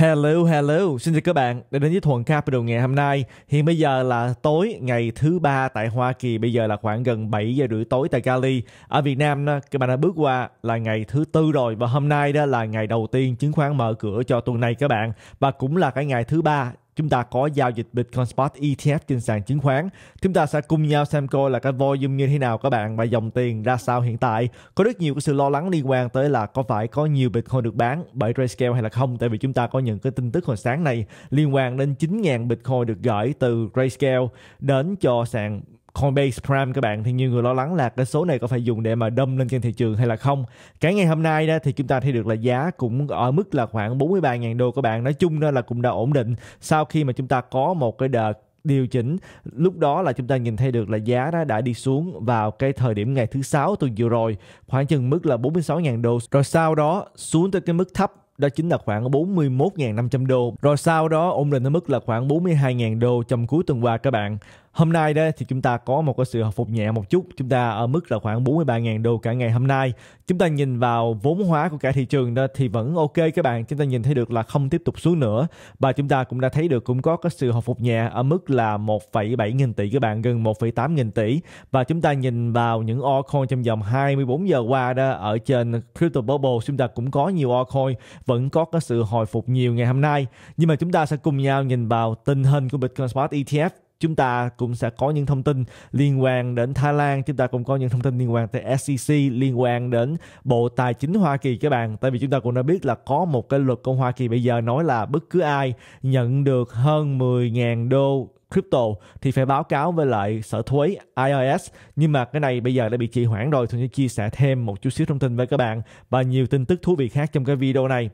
Hello, hello, xin chào các bạn đã đến với Thuần Capital ngày hôm nay. Hiện bây giờ là tối ngày thứ ba tại Hoa Kỳ, bây giờ là khoảng gần 7 giờ rưỡi tối tại Cali. Ở Việt Nam các bạn đã bước qua là ngày thứ tư rồi và hôm nay đó là ngày đầu tiên chứng khoán mở cửa cho tuần này các bạn và cũng là cái ngày thứ ba chúng ta có giao dịch Bitcoin Spot ETF trên sàn chứng khoán. Chúng ta sẽ cùng nhau xem coi là cái volume như thế nào các bạn và dòng tiền ra sao hiện tại. Có rất nhiều cái sự lo lắng liên quan tới là có phải có nhiều Bitcoin được bán bởi Grayscale hay là không tại vì chúng ta có những cái tin tức hồi sáng này liên quan đến 9.000 Bitcoin được gửi từ Grayscale đến cho sàn Coinbase Prime các bạn thì nhiều người lo lắng là cái số này có phải dùng để mà đâm lên trên thị trường hay là không. Cái ngày hôm nay đó thì chúng ta thấy được là giá cũng ở mức là khoảng 43.000 đô các bạn. Nói chung đó là cũng đã ổn định sau khi mà chúng ta có một cái đợt điều chỉnh lúc đó là chúng ta nhìn thấy được là giá đó đã đi xuống vào cái thời điểm ngày thứ sáu tuần vừa rồi khoảng chừng mức là 46.000 đô rồi sau đó xuống tới cái mức thấp đó chính là khoảng 41.500 đô. Rồi sau đó ổn định ở mức là khoảng 42.000 đô trong cuối tuần qua các bạn. Hôm nay đây thì chúng ta có một cái sự hồi phục nhẹ một chút, chúng ta ở mức là khoảng 43.000 đô cả ngày hôm nay. Chúng ta nhìn vào vốn hóa của cả thị trường đó thì vẫn ok các bạn, chúng ta nhìn thấy được là không tiếp tục xuống nữa và chúng ta cũng đã thấy được cũng có cái sự hồi phục nhẹ ở mức là 1,7 nghìn tỷ các bạn, gần 1,8 nghìn tỷ và chúng ta nhìn vào những altcoin trong vòng 24 giờ qua đó ở trên crypto bubble chúng ta cũng có nhiều altcoin vẫn có cái sự hồi phục nhiều ngày hôm nay nhưng mà chúng ta sẽ cùng nhau nhìn vào tình hình của Bitcoin Spot ETF chúng ta cũng sẽ có những thông tin liên quan đến Thái Lan chúng ta cũng có những thông tin liên quan tới SEC liên quan đến Bộ Tài chính Hoa Kỳ các bạn tại vì chúng ta cũng đã biết là có một cái luật của Hoa Kỳ bây giờ nói là bất cứ ai nhận được hơn 10.000 đô crypto thì phải báo cáo với lại sở thuế IRS nhưng mà cái này bây giờ đã bị trì hoãn rồi tôi sẽ chia sẻ thêm một chút xíu thông tin với các bạn và nhiều tin tức thú vị khác trong cái video này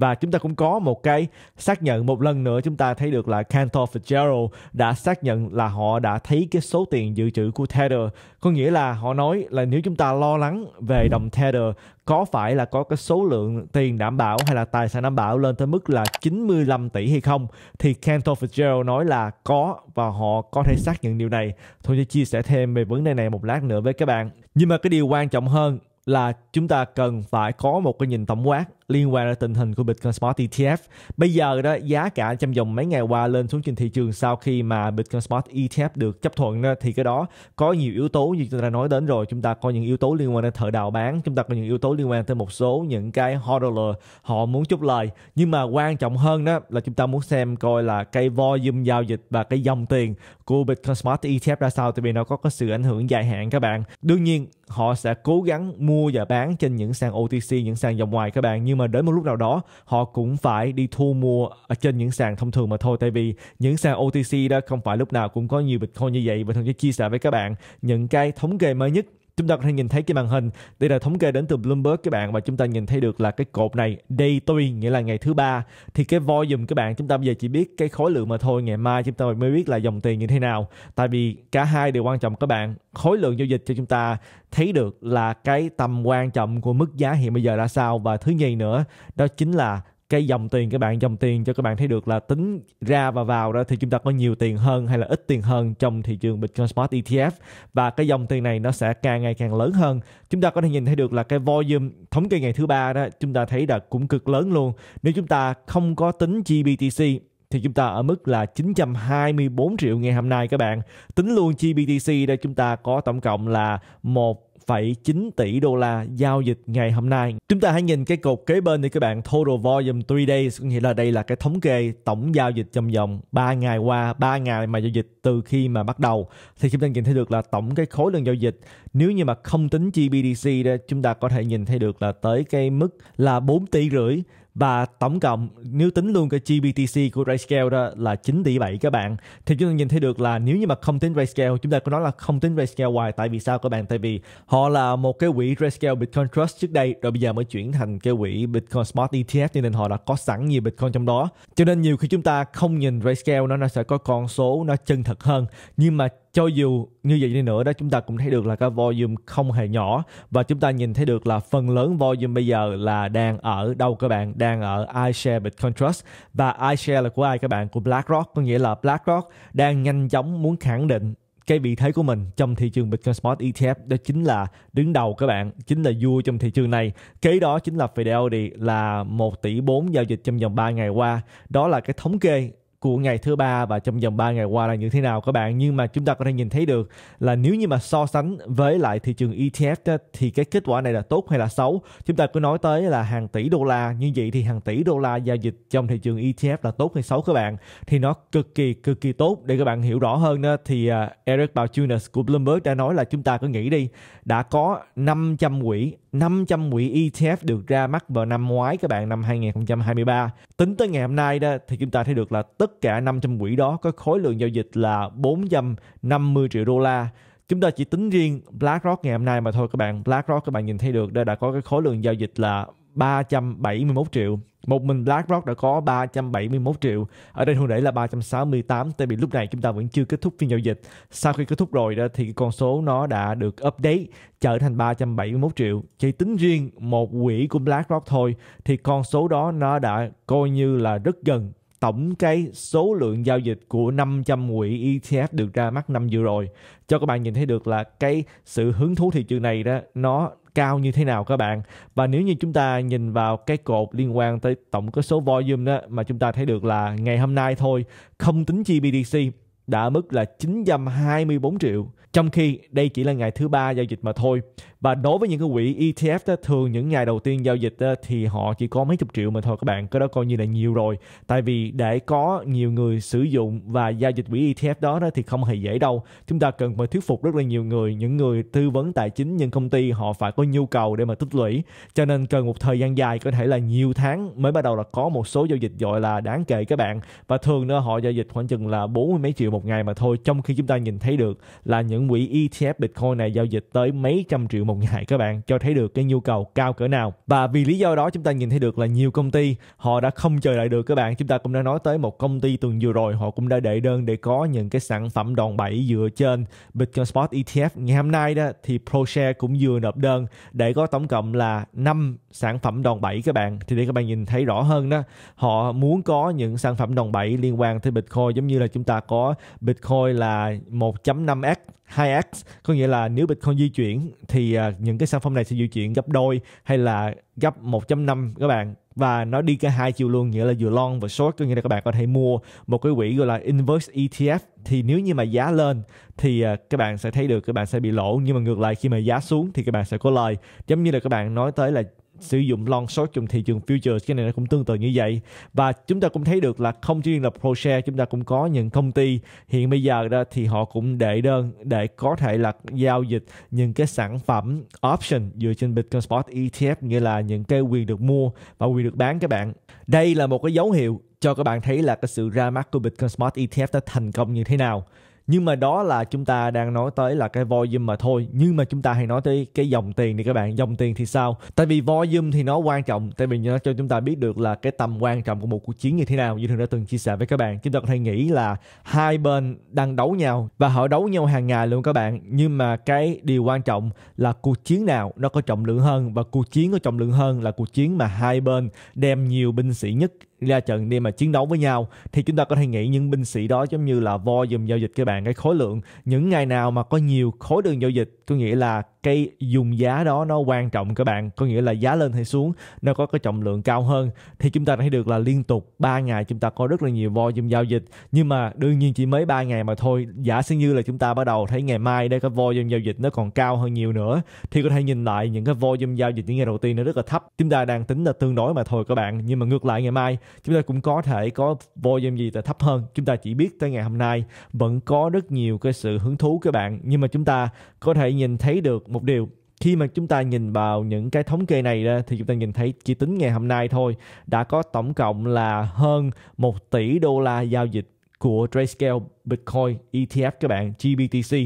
và chúng ta cũng có một cái xác nhận một lần nữa chúng ta thấy được là Cantor Fitzgerald đã xác nhận là họ đã thấy cái số tiền dự trữ của Tether có nghĩa là họ nói là nếu chúng ta lo lắng về đồng Tether có phải là có cái số lượng tiền đảm bảo hay là tài sản đảm bảo lên tới mức là 95 tỷ hay không thì Cantor Fitzgerald nói là có và họ có thể xác nhận điều này tôi sẽ chia sẻ thêm về vấn đề này một lát nữa với các bạn nhưng mà cái điều quan trọng hơn là chúng ta cần phải có một cái nhìn tổng quát liên quan đến tình hình của Bitcoin Spot ETF. Bây giờ đó giá cả trong vòng mấy ngày qua lên xuống trên thị trường sau khi mà Bitcoin Spot ETF được chấp thuận đó, thì cái đó có nhiều yếu tố như chúng ta nói đến rồi. Chúng ta có những yếu tố liên quan đến thợ đào bán, chúng ta có những yếu tố liên quan tới một số những cái hodler họ muốn chút lời. Nhưng mà quan trọng hơn đó là chúng ta muốn xem coi là cái volume giao dịch và cái dòng tiền của Bitcoin Spot ETF ra sao tại vì nó có có sự ảnh hưởng dài hạn các bạn. Đương nhiên họ sẽ cố gắng mua và bán trên những sàn OTC, những sàn dòng ngoài các bạn nhưng nhưng mà đến một lúc nào đó họ cũng phải đi thu mua ở trên những sàn thông thường mà thôi tại vì những sàn OTC đó không phải lúc nào cũng có nhiều Bitcoin như vậy và thường sẽ chia sẻ với các bạn những cái thống kê mới nhất chúng ta có thể nhìn thấy cái màn hình đây là thống kê đến từ Bloomberg các bạn và chúng ta nhìn thấy được là cái cột này day tuy nghĩa là ngày thứ ba thì cái volume các bạn chúng ta bây giờ chỉ biết cái khối lượng mà thôi ngày mai chúng ta mới biết là dòng tiền như thế nào tại vì cả hai đều quan trọng các bạn khối lượng giao dịch cho chúng ta thấy được là cái tầm quan trọng của mức giá hiện bây giờ ra sao và thứ nhì nữa đó chính là cái dòng tiền các bạn dòng tiền cho các bạn thấy được là tính ra và vào đó thì chúng ta có nhiều tiền hơn hay là ít tiền hơn trong thị trường Bitcoin Spot ETF và cái dòng tiền này nó sẽ càng ngày càng lớn hơn chúng ta có thể nhìn thấy được là cái volume thống kê ngày thứ ba đó chúng ta thấy là cũng cực lớn luôn nếu chúng ta không có tính GBTC thì chúng ta ở mức là 924 triệu ngày hôm nay các bạn. Tính luôn chi BTC đây chúng ta có tổng cộng là 1,9 tỷ đô la giao dịch ngày hôm nay. Chúng ta hãy nhìn cái cột kế bên đi các bạn, total volume 3 days, nghĩa là đây là cái thống kê tổng giao dịch trong vòng 3 ngày qua, 3 ngày mà giao dịch từ khi mà bắt đầu. Thì chúng ta nhìn thấy được là tổng cái khối lượng giao dịch, nếu như mà không tính chi BTC đó, chúng ta có thể nhìn thấy được là tới cái mức là 4 tỷ rưỡi và tổng cộng nếu tính luôn cái GBTC của RayScale đó là 9 tỷ 7 các bạn thì chúng ta nhìn thấy được là nếu như mà không tính RayScale, chúng ta có nói là không tính RayScale hoài tại vì sao các bạn tại vì họ là một cái quỹ RayScale Bitcoin Trust trước đây rồi bây giờ mới chuyển thành cái quỹ Bitcoin Smart ETF nên họ đã có sẵn nhiều Bitcoin trong đó cho nên nhiều khi chúng ta không nhìn RayScale nó nó sẽ có con số nó chân thật hơn nhưng mà cho dù như vậy đi nữa đó chúng ta cũng thấy được là cái volume không hề nhỏ và chúng ta nhìn thấy được là phần lớn volume bây giờ là đang ở đâu các bạn đang ở iShare Bitcoin Trust và iShare là của ai các bạn của BlackRock có nghĩa là BlackRock đang nhanh chóng muốn khẳng định cái vị thế của mình trong thị trường Bitcoin Spot ETF đó chính là đứng đầu các bạn, chính là vua trong thị trường này. Kế đó chính là Fidelity là 1 tỷ 4 giao dịch trong vòng 3 ngày qua. Đó là cái thống kê của ngày thứ ba và trong vòng 3 ngày qua là như thế nào các bạn nhưng mà chúng ta có thể nhìn thấy được là nếu như mà so sánh với lại thị trường ETF đó, thì cái kết quả này là tốt hay là xấu chúng ta cứ nói tới là hàng tỷ đô la như vậy thì hàng tỷ đô la giao dịch trong thị trường ETF là tốt hay xấu các bạn thì nó cực kỳ cực kỳ tốt để các bạn hiểu rõ hơn đó, thì à, Eric Bauchunas của Bloomberg đã nói là chúng ta cứ nghĩ đi đã có 500 quỹ 500 quỹ ETF được ra mắt vào năm ngoái các bạn năm 2023. Tính tới ngày hôm nay đó thì chúng ta thấy được là tất cả 500 quỹ đó có khối lượng giao dịch là 450 triệu đô la. Chúng ta chỉ tính riêng BlackRock ngày hôm nay mà thôi các bạn. BlackRock các bạn nhìn thấy được đây đã có cái khối lượng giao dịch là 371 triệu. Một mình BlackRock đã có 371 triệu. Ở đây Hương đẩy là 368 tại vì lúc này chúng ta vẫn chưa kết thúc phiên giao dịch. Sau khi kết thúc rồi đó thì con số nó đã được update trở thành 371 triệu. Chỉ tính riêng một quỹ của BlackRock thôi thì con số đó nó đã coi như là rất gần tổng cái số lượng giao dịch của 500 quỹ ETF được ra mắt năm vừa rồi cho các bạn nhìn thấy được là cái sự hứng thú thị trường này đó nó cao như thế nào các bạn và nếu như chúng ta nhìn vào cái cột liên quan tới tổng cái số volume đó mà chúng ta thấy được là ngày hôm nay thôi không tính chi đã mức là 924 triệu trong khi đây chỉ là ngày thứ ba giao dịch mà thôi và đối với những cái quỹ ETF đó, thường những ngày đầu tiên giao dịch đó, thì họ chỉ có mấy chục triệu mà thôi các bạn cái đó coi như là nhiều rồi tại vì để có nhiều người sử dụng và giao dịch quỹ ETF đó, đó thì không hề dễ đâu chúng ta cần phải thuyết phục rất là nhiều người những người tư vấn tài chính những công ty họ phải có nhu cầu để mà tích lũy cho nên cần một thời gian dài có thể là nhiều tháng mới bắt đầu là có một số giao dịch gọi là đáng kể các bạn và thường nữa họ giao dịch khoảng chừng là bốn mươi mấy triệu một ngày mà thôi trong khi chúng ta nhìn thấy được là những quỹ ETF Bitcoin này giao dịch tới mấy trăm triệu một tồn tại các bạn cho thấy được cái nhu cầu cao cỡ nào và vì lý do đó chúng ta nhìn thấy được là nhiều công ty họ đã không chờ đợi được các bạn chúng ta cũng đã nói tới một công ty tuần vừa rồi họ cũng đã đệ đơn để có những cái sản phẩm đòn bẩy dựa trên Bitcoin Spot ETF ngày hôm nay đó thì ProShare cũng vừa nộp đơn để có tổng cộng là 5 sản phẩm đòn bẩy các bạn thì để các bạn nhìn thấy rõ hơn đó họ muốn có những sản phẩm đòn bẩy liên quan tới Bitcoin giống như là chúng ta có Bitcoin là 1.5x 2x có nghĩa là nếu Bitcoin di chuyển thì À, những cái sản phẩm này sẽ di chuyển gấp đôi hay là gấp 1.5 các bạn và nó đi cả hai chiều luôn nghĩa là vừa long và short có nghĩa là các bạn có thể mua một cái quỹ gọi là inverse ETF thì nếu như mà giá lên thì à, các bạn sẽ thấy được các bạn sẽ bị lỗ nhưng mà ngược lại khi mà giá xuống thì các bạn sẽ có lời giống như là các bạn nói tới là sử dụng long short trong thị trường futures cái này nó cũng tương tự như vậy và chúng ta cũng thấy được là không chỉ riêng là ProShare chúng ta cũng có những công ty hiện bây giờ đó thì họ cũng để đơn để có thể là giao dịch những cái sản phẩm option dựa trên Bitcoin Spot ETF nghĩa là những cái quyền được mua và quyền được bán các bạn đây là một cái dấu hiệu cho các bạn thấy là cái sự ra mắt của Bitcoin Spot ETF đã thành công như thế nào nhưng mà đó là chúng ta đang nói tới là cái volume mà thôi nhưng mà chúng ta hay nói tới cái dòng tiền thì các bạn dòng tiền thì sao tại vì volume thì nó quan trọng tại vì nó cho chúng ta biết được là cái tầm quan trọng của một cuộc chiến như thế nào như thường đã từng chia sẻ với các bạn chúng ta có thể nghĩ là hai bên đang đấu nhau và họ đấu nhau hàng ngày luôn các bạn nhưng mà cái điều quan trọng là cuộc chiến nào nó có trọng lượng hơn và cuộc chiến có trọng lượng hơn là cuộc chiến mà hai bên đem nhiều binh sĩ nhất ra trận để mà chiến đấu với nhau thì chúng ta có thể nghĩ những binh sĩ đó giống như là vo dùm giao dịch các bạn cái khối lượng những ngày nào mà có nhiều khối đường giao dịch có nghĩa là cái dùng giá đó nó quan trọng các bạn có nghĩa là giá lên hay xuống nó có cái trọng lượng cao hơn thì chúng ta thấy được là liên tục 3 ngày chúng ta có rất là nhiều volume giao dịch nhưng mà đương nhiên chỉ mới 3 ngày mà thôi giả sử như là chúng ta bắt đầu thấy ngày mai đây cái volume giao dịch nó còn cao hơn nhiều nữa thì có thể nhìn lại những cái volume giao dịch những ngày đầu tiên nó rất là thấp chúng ta đang tính là tương đối mà thôi các bạn nhưng mà ngược lại ngày mai chúng ta cũng có thể có volume gì là thấp hơn chúng ta chỉ biết tới ngày hôm nay vẫn có rất nhiều cái sự hứng thú các bạn nhưng mà chúng ta có thể nhìn thấy được một điều khi mà chúng ta nhìn vào những cái thống kê này ra thì chúng ta nhìn thấy chỉ tính ngày hôm nay thôi đã có tổng cộng là hơn 1 tỷ đô la giao dịch của Grayscale Bitcoin ETF các bạn GBTC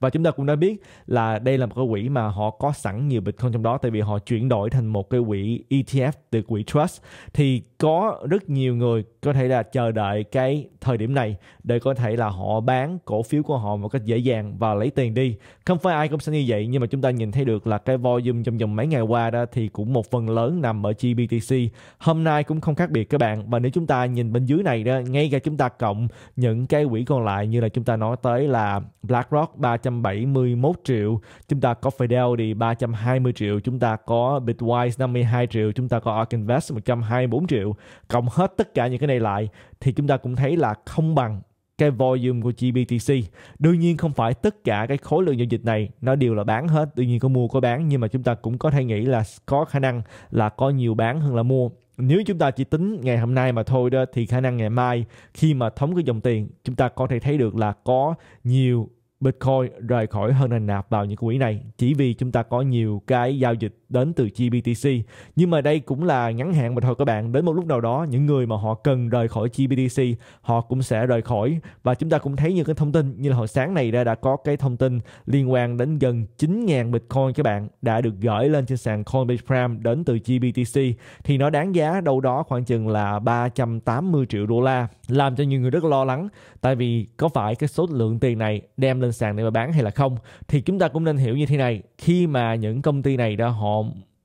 và chúng ta cũng đã biết là đây là một cái quỹ mà họ có sẵn nhiều Bitcoin trong đó tại vì họ chuyển đổi thành một cái quỹ ETF từ quỹ trust thì có rất nhiều người có thể là chờ đợi cái thời điểm này để có thể là họ bán cổ phiếu của họ một cách dễ dàng và lấy tiền đi không phải ai cũng sẽ như vậy nhưng mà chúng ta nhìn thấy được là cái volume trong vòng mấy ngày qua đó thì cũng một phần lớn nằm ở GBTC hôm nay cũng không khác biệt các bạn và nếu chúng ta nhìn bên dưới này đó ngay cả chúng ta cộng những cái quỹ còn lại như là chúng ta nói tới là BlackRock 371 triệu chúng ta có Fidelity 320 triệu chúng ta có Bitwise 52 triệu chúng ta có Ark Invest 124 triệu cộng hết tất cả những cái này lại thì chúng ta cũng thấy là không bằng cái volume của GBTC. Đương nhiên không phải tất cả cái khối lượng giao dịch này nó đều là bán hết, đương nhiên có mua có bán nhưng mà chúng ta cũng có thể nghĩ là có khả năng là có nhiều bán hơn là mua. Nếu chúng ta chỉ tính ngày hôm nay mà thôi đó thì khả năng ngày mai khi mà thống cái dòng tiền chúng ta có thể thấy được là có nhiều Bitcoin rời khỏi hơn là nạp vào những quỹ này chỉ vì chúng ta có nhiều cái giao dịch đến từ GBTC. Nhưng mà đây cũng là ngắn hạn mà thôi các bạn. Đến một lúc nào đó những người mà họ cần rời khỏi GBTC họ cũng sẽ rời khỏi và chúng ta cũng thấy những cái thông tin như là hồi sáng này đã, đã có cái thông tin liên quan đến gần 9.000 Bitcoin các bạn đã được gửi lên trên sàn Coinbase Prime đến từ GBTC thì nó đáng giá đâu đó khoảng chừng là 380 triệu đô la làm cho nhiều người rất lo lắng tại vì có phải cái số lượng tiền này đem lên lên sàn để mà bán hay là không thì chúng ta cũng nên hiểu như thế này khi mà những công ty này đó họ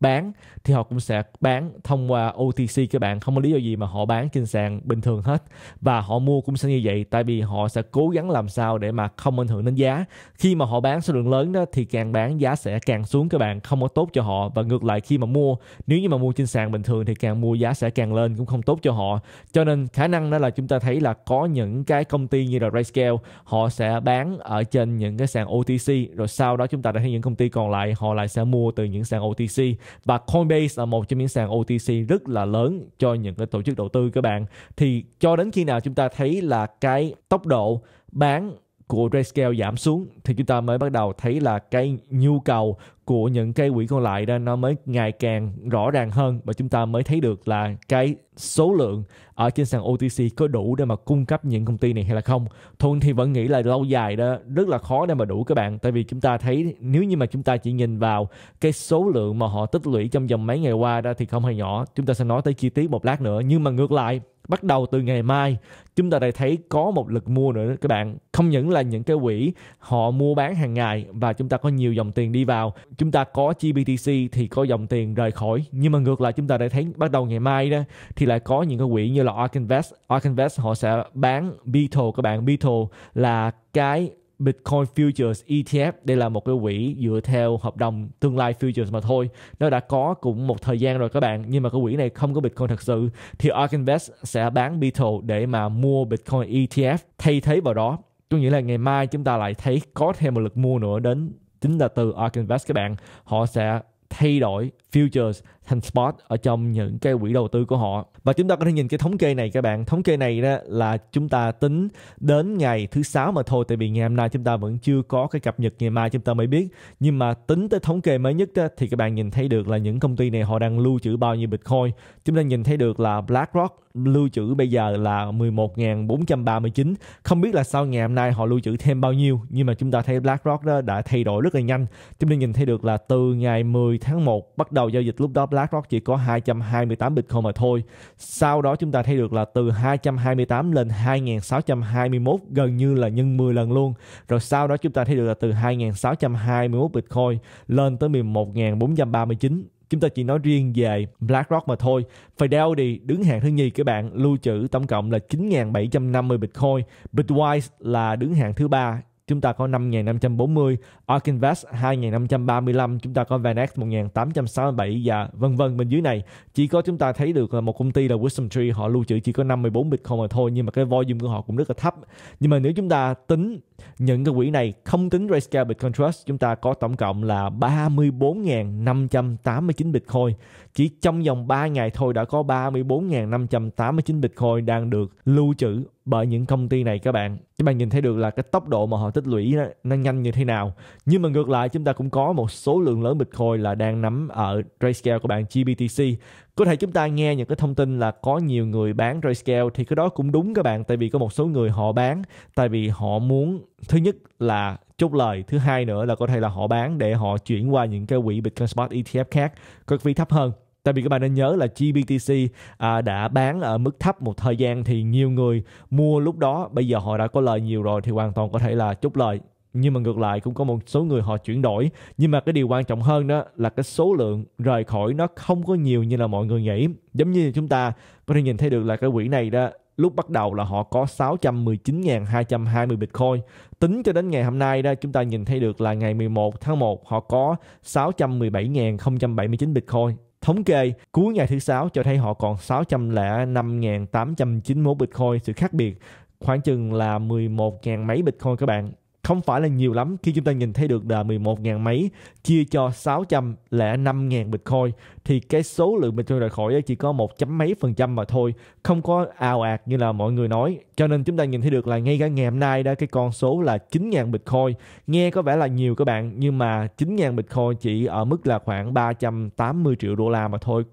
bán thì họ cũng sẽ bán thông qua OTC các bạn không có lý do gì mà họ bán trên sàn bình thường hết và họ mua cũng sẽ như vậy tại vì họ sẽ cố gắng làm sao để mà không ảnh hưởng đến giá khi mà họ bán số lượng lớn đó thì càng bán giá sẽ càng xuống các bạn không có tốt cho họ và ngược lại khi mà mua nếu như mà mua trên sàn bình thường thì càng mua giá sẽ càng lên cũng không tốt cho họ cho nên khả năng đó là chúng ta thấy là có những cái công ty như là Rayscale họ sẽ bán ở trên những cái sàn OTC rồi sau đó chúng ta đã thấy những công ty còn lại họ lại sẽ mua từ những sàn OTC và Coinbase là một trong những sàn OTC rất là lớn cho những cái tổ chức đầu tư các bạn thì cho đến khi nào chúng ta thấy là cái tốc độ bán của RayScale giảm xuống thì chúng ta mới bắt đầu thấy là cái nhu cầu của những cây quỹ còn lại đó nó mới ngày càng rõ ràng hơn và chúng ta mới thấy được là cái số lượng ở trên sàn OTC có đủ để mà cung cấp những công ty này hay là không. Thuận thì vẫn nghĩ là lâu dài đó rất là khó để mà đủ các bạn tại vì chúng ta thấy nếu như mà chúng ta chỉ nhìn vào cái số lượng mà họ tích lũy trong vòng mấy ngày qua đó thì không hề nhỏ. Chúng ta sẽ nói tới chi tiết một lát nữa nhưng mà ngược lại bắt đầu từ ngày mai chúng ta lại thấy có một lực mua nữa các bạn không những là những cái quỹ họ mua bán hàng ngày và chúng ta có nhiều dòng tiền đi vào chúng ta có GBTC thì có dòng tiền rời khỏi nhưng mà ngược lại chúng ta lại thấy bắt đầu ngày mai đó thì lại có những cái quỹ như là Ark Invest Ark Invest họ sẽ bán Beetle các bạn Beetle là cái Bitcoin Futures ETF đây là một cái quỹ dựa theo hợp đồng tương lai futures mà thôi nó đã có cũng một thời gian rồi các bạn nhưng mà cái quỹ này không có Bitcoin thật sự thì ARK Invest sẽ bán Beetle để mà mua Bitcoin ETF thay thế vào đó có nghĩa là ngày mai chúng ta lại thấy có thêm một lực mua nữa đến chính là từ ARK Invest các bạn họ sẽ thay đổi futures thành spot ở trong những cái quỹ đầu tư của họ và chúng ta có thể nhìn cái thống kê này các bạn thống kê này đó là chúng ta tính đến ngày thứ sáu mà thôi tại vì ngày hôm nay chúng ta vẫn chưa có cái cập nhật ngày mai chúng ta mới biết nhưng mà tính tới thống kê mới nhất đó, thì các bạn nhìn thấy được là những công ty này họ đang lưu trữ bao nhiêu bitcoin chúng ta nhìn thấy được là BlackRock lưu trữ bây giờ là 11.439 không biết là sau ngày hôm nay họ lưu trữ thêm bao nhiêu nhưng mà chúng ta thấy BlackRock đó đã thay đổi rất là nhanh chúng ta nhìn thấy được là từ ngày 10 tháng 1 bắt đầu giao dịch lúc đó BlackRock chỉ có 228 Bitcoin mà thôi. Sau đó chúng ta thấy được là từ 228 lên 2621 gần như là nhân 10 lần luôn. Rồi sau đó chúng ta thấy được là từ 2621 Bitcoin lên tới 11439 chúng ta chỉ nói riêng về BlackRock mà thôi. Fidelity đứng hàng thứ nhì các bạn, lưu trữ tổng cộng là 9.750 Bitcoin. Bitwise là đứng hàng thứ ba chúng ta có 5.540, ARK Invest 2.535, chúng ta có VanEck 1.867 và vân vân bên dưới này. Chỉ có chúng ta thấy được là một công ty là Wisdom Tree họ lưu trữ chỉ có 54 Bitcoin mà thôi nhưng mà cái volume của họ cũng rất là thấp. Nhưng mà nếu chúng ta tính những cái quỹ này không tính Rayscale Bitcoin Trust chúng ta có tổng cộng là 34.589 Bitcoin. Chỉ trong vòng 3 ngày thôi đã có 34.589 Bitcoin đang được lưu trữ bởi những công ty này các bạn các bạn nhìn thấy được là cái tốc độ mà họ tích lũy nó, nhanh như thế nào nhưng mà ngược lại chúng ta cũng có một số lượng lớn bitcoin là đang nắm ở Grayscale của bạn GBTC có thể chúng ta nghe những cái thông tin là có nhiều người bán Grayscale thì cái đó cũng đúng các bạn tại vì có một số người họ bán tại vì họ muốn thứ nhất là chốt lời thứ hai nữa là có thể là họ bán để họ chuyển qua những cái quỹ Bitcoin Spot ETF khác có vị thấp hơn Tại vì các bạn nên nhớ là GBTC à, đã bán ở mức thấp một thời gian thì nhiều người mua lúc đó, bây giờ họ đã có lời nhiều rồi thì hoàn toàn có thể là chốt lời nhưng mà ngược lại cũng có một số người họ chuyển đổi nhưng mà cái điều quan trọng hơn đó là cái số lượng rời khỏi nó không có nhiều như là mọi người nghĩ giống như chúng ta có thể nhìn thấy được là cái quỹ này đó lúc bắt đầu là họ có 619.220 Bitcoin. Tính cho đến ngày hôm nay đó chúng ta nhìn thấy được là ngày 11 tháng 1 họ có 617.079 Bitcoin. Thống kê, cuối ngày thứ sáu cho thấy họ còn 605.891 Bitcoin, sự khác biệt khoảng chừng là 11.000 mấy Bitcoin các bạn không phải là nhiều lắm khi chúng ta nhìn thấy được là 11.000 mấy chia cho 605.000 Bitcoin thì cái số lượng Bitcoin rời khỏi chỉ có một chấm mấy phần trăm mà thôi không có ào ạt như là mọi người nói cho nên chúng ta nhìn thấy được là ngay cả ngày hôm nay đã cái con số là 9.000 Bitcoin nghe có vẻ là nhiều các bạn nhưng mà 9.000 Bitcoin chỉ ở mức là khoảng 380 triệu đô la mà thôi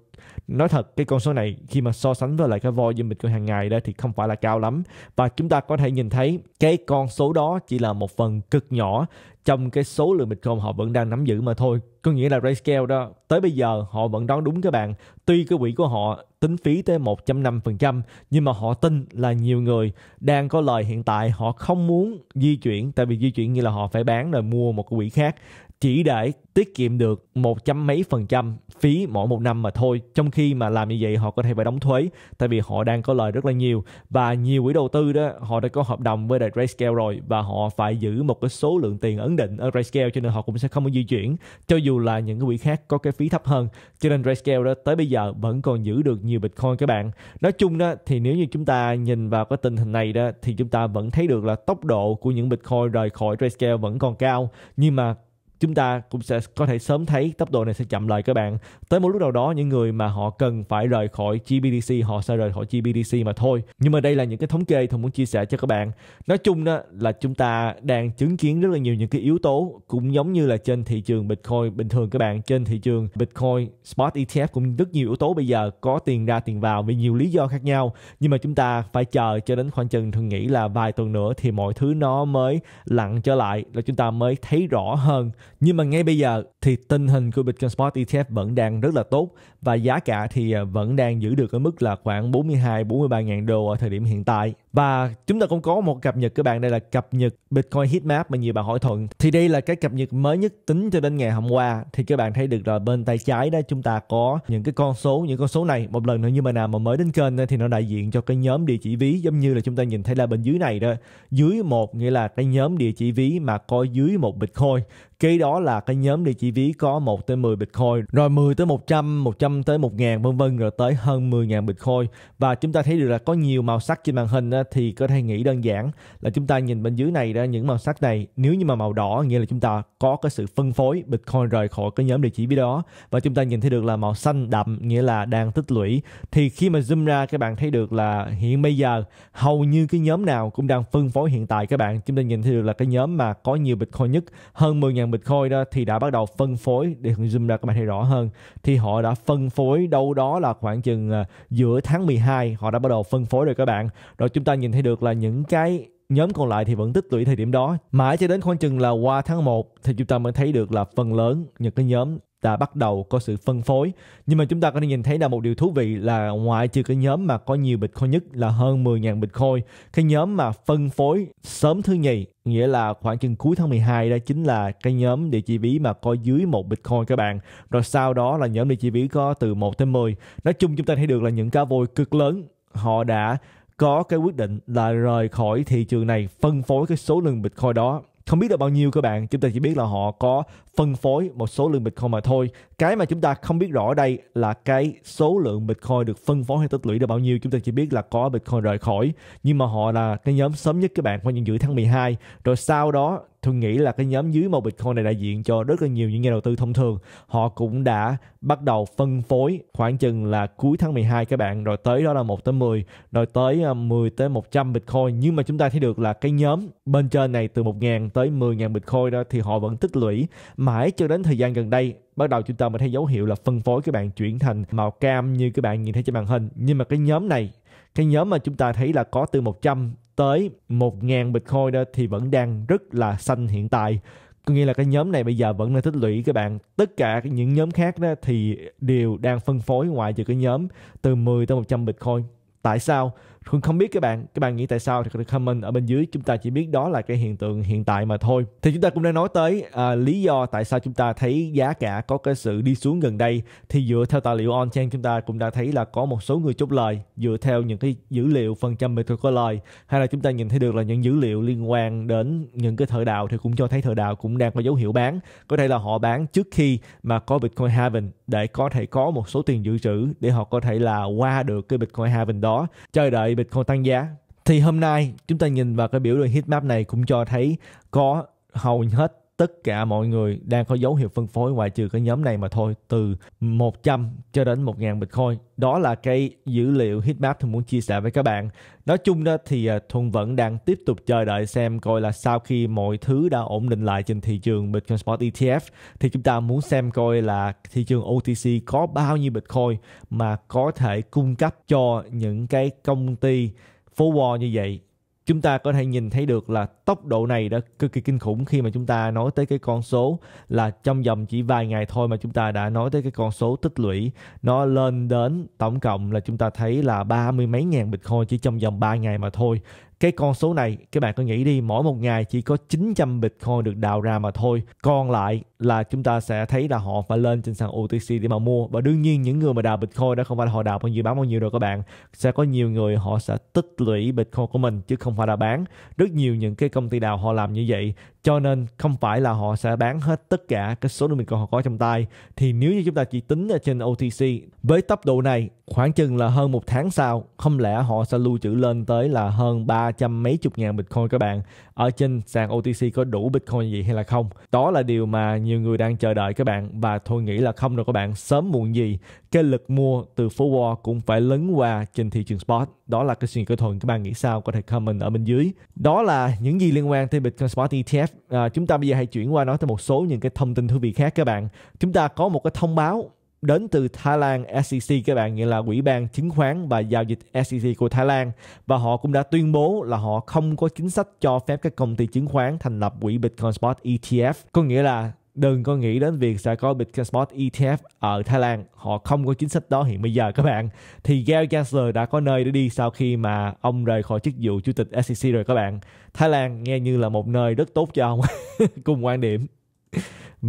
nói thật cái con số này khi mà so sánh với lại cái volume Bitcoin hàng ngày đó thì không phải là cao lắm và chúng ta có thể nhìn thấy cái con số đó chỉ là một phần cực nhỏ trong cái số lượng Bitcoin họ vẫn đang nắm giữ mà thôi. Có nghĩa là Grayscale đó, tới bây giờ họ vẫn đoán đúng các bạn. Tuy cái quỹ của họ tính phí tới 1.5% nhưng mà họ tin là nhiều người đang có lời hiện tại họ không muốn di chuyển tại vì di chuyển như là họ phải bán rồi mua một cái quỹ khác chỉ để tiết kiệm được một trăm mấy phần trăm phí mỗi một năm mà thôi trong khi mà làm như vậy họ có thể phải đóng thuế tại vì họ đang có lời rất là nhiều và nhiều quỹ đầu tư đó họ đã có hợp đồng với lại Grayscale rồi và họ phải giữ một cái số lượng tiền ấn định ở Grayscale cho nên họ cũng sẽ không có di chuyển cho dù là những cái quỹ khác có cái phí thấp hơn cho nên Grayscale đó tới bây giờ vẫn còn giữ được nhiều Bitcoin các bạn nói chung đó thì nếu như chúng ta nhìn vào cái tình hình này đó thì chúng ta vẫn thấy được là tốc độ của những Bitcoin rời khỏi Grayscale vẫn còn cao nhưng mà chúng ta cũng sẽ có thể sớm thấy tốc độ này sẽ chậm lại các bạn tới một lúc nào đó những người mà họ cần phải rời khỏi GBDC họ sẽ rời khỏi GBDC mà thôi nhưng mà đây là những cái thống kê tôi muốn chia sẻ cho các bạn nói chung đó là chúng ta đang chứng kiến rất là nhiều những cái yếu tố cũng giống như là trên thị trường Bitcoin bình thường các bạn trên thị trường Bitcoin spot ETF cũng rất nhiều yếu tố bây giờ có tiền ra tiền vào vì nhiều lý do khác nhau nhưng mà chúng ta phải chờ cho đến khoảng chừng thường nghĩ là vài tuần nữa thì mọi thứ nó mới lặn trở lại là chúng ta mới thấy rõ hơn nhưng mà ngay bây giờ thì tình hình của Bitcoin Spot ETF vẫn đang rất là tốt và giá cả thì à, vẫn đang giữ được ở mức là khoảng 42 43 ngàn đô ở thời điểm hiện tại. Và chúng ta cũng có một cập nhật các bạn, đây là cập nhật Bitcoin Heatmap mà nhiều bạn hỏi thuận. Thì đây là cái cập nhật mới nhất tính cho đến ngày hôm qua. Thì các bạn thấy được là bên tay trái đó chúng ta có những cái con số, những con số này. Một lần nữa như mà nào mà mới đến kênh thì nó đại diện cho cái nhóm địa chỉ ví giống như là chúng ta nhìn thấy là bên dưới này đó. Dưới một nghĩa là cái nhóm địa chỉ ví mà có dưới một Bitcoin cái đó là cái nhóm địa chỉ ví có 1 tới 10 Bitcoin rồi 10 tới 100 100 tới 1 ngàn vân vân rồi tới hơn 10 ngàn Bitcoin và chúng ta thấy được là có nhiều màu sắc trên màn hình thì có thể nghĩ đơn giản là chúng ta nhìn bên dưới này ra những màu sắc này nếu như mà màu đỏ nghĩa là chúng ta có cái sự phân phối Bitcoin rời khỏi cái nhóm địa chỉ ví đó và chúng ta nhìn thấy được là màu xanh đậm nghĩa là đang tích lũy thì khi mà zoom ra các bạn thấy được là hiện bây giờ hầu như cái nhóm nào cũng đang phân phối hiện tại các bạn chúng ta nhìn thấy được là cái nhóm mà có nhiều Bitcoin nhất hơn 10.000 Bitcoin đó thì đã bắt đầu phân phối để zoom ra các bạn thấy rõ hơn thì họ đã phân phối đâu đó là khoảng chừng à, giữa tháng 12 họ đã bắt đầu phân phối rồi các bạn rồi chúng ta nhìn thấy được là những cái nhóm còn lại thì vẫn tích lũy thời điểm đó mãi cho đến khoảng chừng là qua tháng 1 thì chúng ta mới thấy được là phần lớn những cái nhóm ta bắt đầu có sự phân phối. Nhưng mà chúng ta có thể nhìn thấy là một điều thú vị là ngoại trừ cái nhóm mà có nhiều Bitcoin nhất là hơn 10.000 Bitcoin, cái nhóm mà phân phối sớm thứ nhì nghĩa là khoảng chừng cuối tháng 12 đó chính là cái nhóm địa chỉ ví mà có dưới một Bitcoin các bạn. Rồi sau đó là nhóm địa chỉ ví có từ 1 tới 10. Nói chung chúng ta thấy được là những cá voi cực lớn họ đã có cái quyết định là rời khỏi thị trường này phân phối cái số lượng Bitcoin đó không biết là bao nhiêu các bạn chúng ta chỉ biết là họ có phân phối một số lượng Bitcoin mà thôi. Cái mà chúng ta không biết rõ đây là cái số lượng Bitcoin được phân phối hay tích lũy được bao nhiêu. Chúng ta chỉ biết là có Bitcoin rời khỏi. Nhưng mà họ là cái nhóm sớm nhất các bạn khoảng những giữa tháng 12. Rồi sau đó tôi nghĩ là cái nhóm dưới màu Bitcoin này đại diện cho rất là nhiều những nhà đầu tư thông thường. Họ cũng đã bắt đầu phân phối khoảng chừng là cuối tháng 12 các bạn rồi tới đó là 1 tới 10 rồi tới 10 à, tới 100 Bitcoin nhưng mà chúng ta thấy được là cái nhóm bên trên này từ 1.000 tới 10.000 Bitcoin đó thì họ vẫn tích lũy Mãi cho đến thời gian gần đây, bắt đầu chúng ta mới thấy dấu hiệu là phân phối các bạn chuyển thành màu cam như các bạn nhìn thấy trên màn hình. Nhưng mà cái nhóm này, cái nhóm mà chúng ta thấy là có từ 100 tới 1.000 Bitcoin đó thì vẫn đang rất là xanh hiện tại. Có nghĩa là cái nhóm này bây giờ vẫn đang tích lũy các bạn. Tất cả những nhóm khác đó thì đều đang phân phối ngoại trừ cái nhóm từ 10 tới 100 Bitcoin. Tại sao? Hương không biết các bạn, các bạn nghĩ tại sao thì có thể comment ở bên dưới. Chúng ta chỉ biết đó là cái hiện tượng hiện tại mà thôi. Thì chúng ta cũng đã nói tới uh, lý do tại sao chúng ta thấy giá cả có cái sự đi xuống gần đây. Thì dựa theo tài liệu on-chain chúng ta cũng đã thấy là có một số người chốt lời dựa theo những cái dữ liệu phần trăm Bitcoin có lời. Hay là chúng ta nhìn thấy được là những dữ liệu liên quan đến những cái thợ đào thì cũng cho thấy thợ đào cũng đang có dấu hiệu bán. Có thể là họ bán trước khi mà có Bitcoin halving để có thể có một số tiền dự trữ để họ có thể là qua được cái Bitcoin halving đó. Chờ đợi bị Bitcoin tăng giá. Thì hôm nay chúng ta nhìn vào cái biểu đồ heat map này cũng cho thấy có hầu hết tất cả mọi người đang có dấu hiệu phân phối ngoại trừ cái nhóm này mà thôi từ 100 cho đến 1.000 Bitcoin. Đó là cái dữ liệu heatmap Thuần muốn chia sẻ với các bạn. Nói chung đó thì à, Thuần vẫn đang tiếp tục chờ đợi xem coi là sau khi mọi thứ đã ổn định lại trên thị trường Bitcoin Spot ETF thì chúng ta muốn xem coi là thị trường OTC có bao nhiêu Bitcoin mà có thể cung cấp cho những cái công ty forward như vậy chúng ta có thể nhìn thấy được là tốc độ này đã cực kỳ kinh khủng khi mà chúng ta nói tới cái con số là trong vòng chỉ vài ngày thôi mà chúng ta đã nói tới cái con số tích lũy nó lên đến tổng cộng là chúng ta thấy là ba mươi mấy ngàn bitcoin chỉ trong vòng 3 ngày mà thôi cái con số này các bạn có nghĩ đi mỗi một ngày chỉ có 900 bitcoin được đào ra mà thôi còn lại là chúng ta sẽ thấy là họ phải lên trên sàn OTC để mà mua và đương nhiên những người mà đào Bitcoin đó không phải là họ đào bao nhiêu bán bao nhiêu rồi các bạn sẽ có nhiều người họ sẽ tích lũy Bitcoin của mình chứ không phải là bán rất nhiều những cái công ty đào họ làm như vậy cho nên không phải là họ sẽ bán hết tất cả cái số lượng Bitcoin họ có trong tay thì nếu như chúng ta chỉ tính ở trên OTC với tốc độ này khoảng chừng là hơn một tháng sau không lẽ họ sẽ lưu trữ lên tới là hơn ba trăm mấy chục ngàn Bitcoin các bạn ở trên sàn OTC có đủ Bitcoin gì hay là không. Đó là điều mà nhiều người đang chờ đợi các bạn và tôi nghĩ là không đâu các bạn, sớm muộn gì cái lực mua từ phố Wall cũng phải lấn qua trên thị trường spot. Đó là cái suy nghĩ của thuần các bạn nghĩ sao có thể comment ở bên dưới. Đó là những gì liên quan tới Bitcoin Spot ETF. À, chúng ta bây giờ hãy chuyển qua nói tới một số những cái thông tin thú vị khác các bạn. Chúng ta có một cái thông báo đến từ Thái Lan SEC các bạn nghĩa là quỹ ban chứng khoán và giao dịch SEC của Thái Lan và họ cũng đã tuyên bố là họ không có chính sách cho phép các công ty chứng khoán thành lập quỹ Bitcoin Spot ETF có nghĩa là đừng có nghĩ đến việc sẽ có Bitcoin Spot ETF ở Thái Lan họ không có chính sách đó hiện bây giờ các bạn thì Gary Gensler đã có nơi để đi sau khi mà ông rời khỏi chức vụ chủ tịch SEC rồi các bạn Thái Lan nghe như là một nơi rất tốt cho ông cùng quan điểm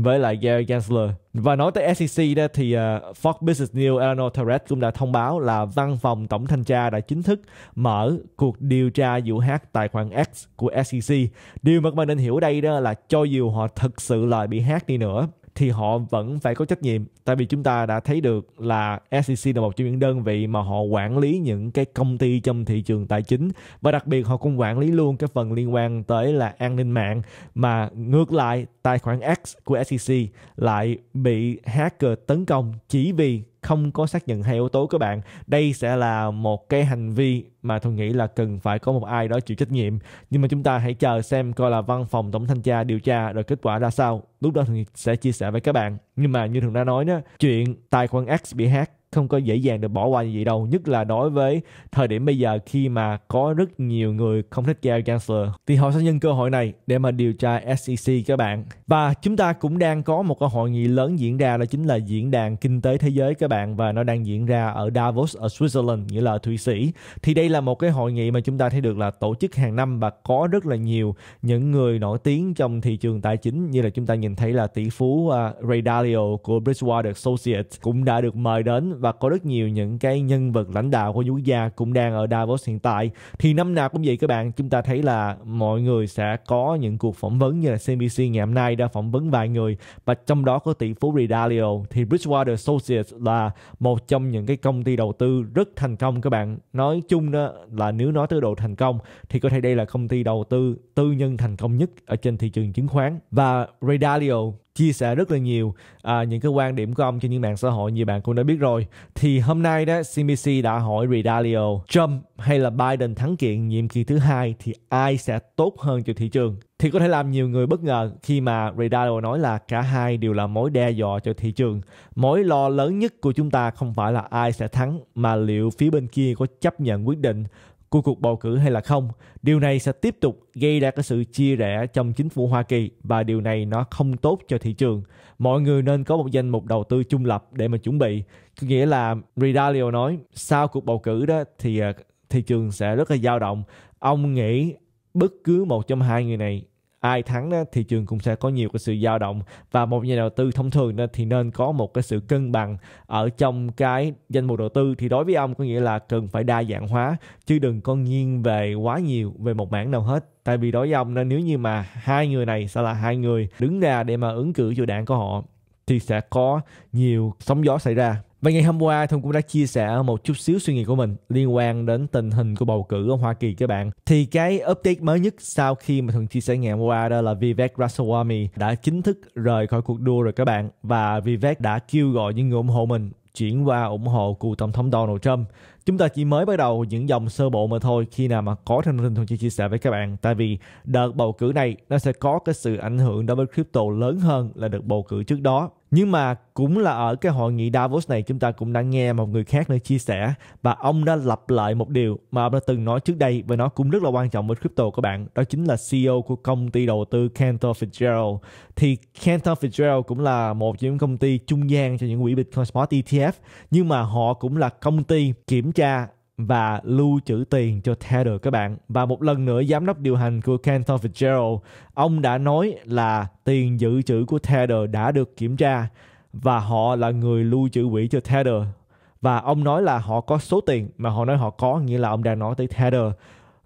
với lại Gary Gensler. Và nói tới SEC đó thì uh, Fox Business News Eleanor Torres cũng đã thông báo là văn phòng tổng thanh tra đã chính thức mở cuộc điều tra vụ hack tài khoản X của SEC. Điều mà các bạn nên hiểu đây đó là cho dù họ thực sự là bị hack đi nữa thì họ vẫn phải có trách nhiệm tại vì chúng ta đã thấy được là SEC là một trong những đơn vị mà họ quản lý những cái công ty trong thị trường tài chính và đặc biệt họ cũng quản lý luôn cái phần liên quan tới là an ninh mạng mà ngược lại tài khoản X của SEC lại bị hacker tấn công chỉ vì không có xác nhận hai yếu tố các bạn đây sẽ là một cái hành vi mà tôi nghĩ là cần phải có một ai đó chịu trách nhiệm nhưng mà chúng ta hãy chờ xem coi là văn phòng tổng thanh tra điều tra rồi kết quả ra sao lúc đó thì sẽ chia sẻ với các bạn nhưng mà như thường đã nói đó chuyện tài khoản X bị hack không có dễ dàng được bỏ qua như vậy đâu nhất là đối với thời điểm bây giờ khi mà có rất nhiều người không thích Gary Gensler thì họ sẽ nhân cơ hội này để mà điều tra SEC các bạn và chúng ta cũng đang có một cái hội nghị lớn diễn ra đó chính là diễn đàn kinh tế thế giới các bạn và nó đang diễn ra ở Davos ở Switzerland nghĩa là Thụy Sĩ thì đây là một cái hội nghị mà chúng ta thấy được là tổ chức hàng năm và có rất là nhiều những người nổi tiếng trong thị trường tài chính như là chúng ta nhìn thấy là tỷ phú uh, Ray Dalio của Bridgewater Associates cũng đã được mời đến và có rất nhiều những cái nhân vật lãnh đạo của quốc gia cũng đang ở Davos hiện tại thì năm nào cũng vậy các bạn chúng ta thấy là mọi người sẽ có những cuộc phỏng vấn như là CNBC ngày hôm nay đã phỏng vấn vài người và trong đó có tỷ phú Redalio thì Bridgewater Associates là một trong những cái công ty đầu tư rất thành công các bạn nói chung đó là nếu nói tới độ thành công thì có thể đây là công ty đầu tư tư nhân thành công nhất ở trên thị trường chứng khoán và Redalio chia sẻ rất là nhiều à, những cái quan điểm của ông trên những mạng xã hội như bạn cũng đã biết rồi thì hôm nay đó CBC đã hỏi Redalio Trump hay là Biden thắng kiện nhiệm kỳ thứ hai thì ai sẽ tốt hơn cho thị trường thì có thể làm nhiều người bất ngờ khi mà Redalio nói là cả hai đều là mối đe dọa cho thị trường mối lo lớn nhất của chúng ta không phải là ai sẽ thắng mà liệu phía bên kia có chấp nhận quyết định của cuộc bầu cử hay là không. Điều này sẽ tiếp tục gây ra cái sự chia rẽ trong chính phủ Hoa Kỳ và điều này nó không tốt cho thị trường. Mọi người nên có một danh mục đầu tư trung lập để mà chuẩn bị. Có nghĩa là Ridalio nói sau cuộc bầu cử đó thì ờ, thị trường sẽ rất là dao động. Ông nghĩ bất cứ một trong hai người này ai thắng đó, thị trường cũng sẽ có nhiều cái sự dao động và một nhà đầu tư thông thường thì nên có một cái sự cân bằng ở trong cái danh mục đầu tư thì đối với ông có nghĩa là cần phải đa dạng hóa chứ đừng có nghiêng về quá nhiều về một mảng nào hết tại vì đối với ông nên nếu như mà hai người này sẽ là hai người đứng ra để mà ứng cử cho đảng của họ thì sẽ có nhiều sóng gió xảy ra và ngày hôm qua Thông cũng đã chia sẻ một chút xíu suy nghĩ của mình liên quan đến tình hình của bầu cử ở Hoa Kỳ các bạn. Thì cái update mới nhất sau khi mà Thuận chia sẻ ngày hôm qua đó là Vivek Ramaswamy đã chính thức rời khỏi cuộc đua rồi các bạn. Và Vivek đã kêu gọi những người ủng hộ mình chuyển qua ủng hộ cựu tổng thống Donald Trump. Chúng ta chỉ mới bắt đầu những dòng sơ bộ mà thôi khi nào mà có thông tin thường chia sẻ với các bạn. Tại vì đợt bầu cử này nó sẽ có cái sự ảnh hưởng đối với crypto lớn hơn là đợt bầu cử trước đó nhưng mà cũng là ở cái hội nghị Davos này chúng ta cũng đã nghe một người khác nữa chia sẻ và ông đã lặp lại một điều mà ông đã từng nói trước đây và nó cũng rất là quan trọng với crypto các bạn đó chính là CEO của công ty đầu tư Cantor Fitzgerald thì Cantor Fitzgerald cũng là một trong những công ty trung gian cho những quỹ Bitcoin Spot ETF nhưng mà họ cũng là công ty kiểm tra và lưu trữ tiền cho Tether các bạn. Và một lần nữa giám đốc điều hành của Cantor Fitzgerald, ông đã nói là tiền dự trữ của Tether đã được kiểm tra và họ là người lưu trữ quỹ cho Tether. Và ông nói là họ có số tiền mà họ nói họ có nghĩa là ông đang nói tới Tether.